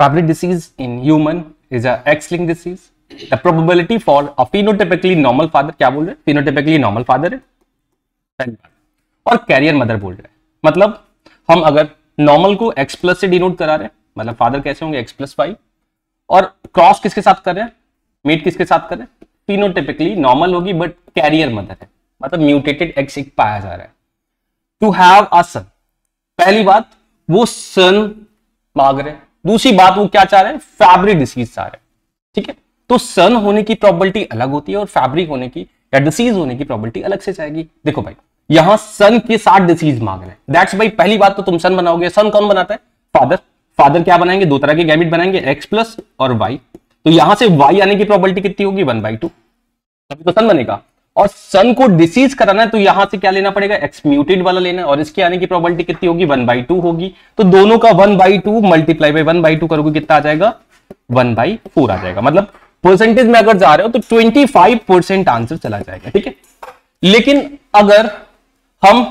Fabry disease in human is a X-linked disease. The probability for a phenotypically normal father क्या बोल रहे हैं phenotypically normal father है और carrier mother बोल रहे हैं मतलब हम अगर normal को x प्लस से डिनोट करा रहे हैं मतलब फादर कैसे होंगे x प्लस वाई और क्रॉस किसके साथ कर रहे हैं मीट किसके साथ कर रहे हैं फिनोटिपिकली नॉर्मल होगी बट कैरियर मदर है मतलब म्यूटेटेड X एक पाया जा रहा है टू हैव अ सन पहली बात वो सन मांग रहे हैं दूसरी बात वो क्या चाह रहे हैं फैब्रिक डिसीज चाह रहे ठीक है तो सन होने की प्रॉबलिटी अलग होती है और फैब्रिक होने की या डिसीज होने की प्रॉबलिटी अलग से चाहेगी देखो भाई यहां सन के साथ डिसीज मांग रहे हैं दैट्स भाई पहली बात तो तुम सन बनाओगे सन कौन बनाता है फादर फादर क्या बनाएंगे दो तरह के गैमिट बनाएंगे एक्स प्लस और वाई तो यहां से वाई आने की प्रॉबलिटी कितनी होगी वन बाई टू तभी तो सन बनेगा और सन को डिसीज कराना है तो यहां से क्या लेना पड़ेगा एक्सम्यूटेड वाला लेना है और इसके आने की प्रोबेबिलिटी कितनी होगी वन बाई टू होगी तो दोनों का one by two multiply by one by two करोगे कितना आ जाएगा वन बाई फोर आ जाएगा मतलब परसेंटेज में अगर जा रहे हो तो ट्वेंटी फाइव परसेंट आंसर चला जाएगा ठीक है लेकिन अगर हम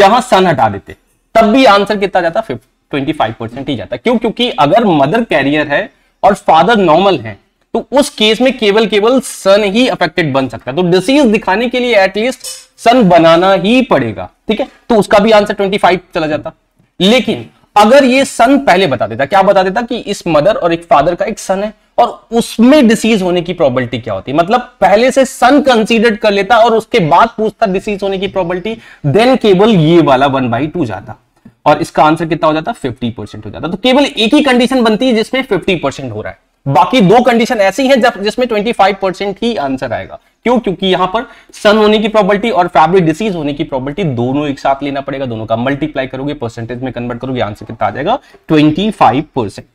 यहां सन हटा देते तब भी आंसर कितना जाता ट्वेंटी फाइव परसेंट ही जाता क्यों क्योंकि अगर मदर कैरियर है और फादर नॉर्मल है तो उस केस में केवल केवल सन ही अफेक्टेड बन सकता है तो डिसीज दिखाने के लिए एटलीस्ट सन बनाना ही पड़ेगा ठीक है तो उसका भी आंसर 25 चला जाता लेकिन अगर ये सन पहले बता देता क्या बता देता कि इस मदर और एक फादर का एक सन है और उसमें डिसीज होने की प्रोबेबिलिटी क्या होती मतलब पहले से सन कंसीडर कर लेता और उसके बाद पूछता डिसीज होने की प्रोबेबिलिटी देन केवल ये वाला वन बाई टू जाता और इसका आंसर कितना हो जाता 50 परसेंट हो जाता तो केवल एक ही कंडीशन बनती है जिसमें 50 परसेंट हो रहा है बाकी दो कंडीशन ऐसी हैं जब जिसमें 25 परसेंट ही आंसर आएगा क्यों क्योंकि यहां पर सन होने की प्रॉबर्टी और फैब्रिक डिसीज होने की प्रॉबर्टी दोनों एक साथ लेना पड़ेगा दोनों का मल्टीप्लाई करोगे परसेंटेज में कन्वर्ट करोगे आंसर कितना आ जाएगा ट्वेंटी परसेंट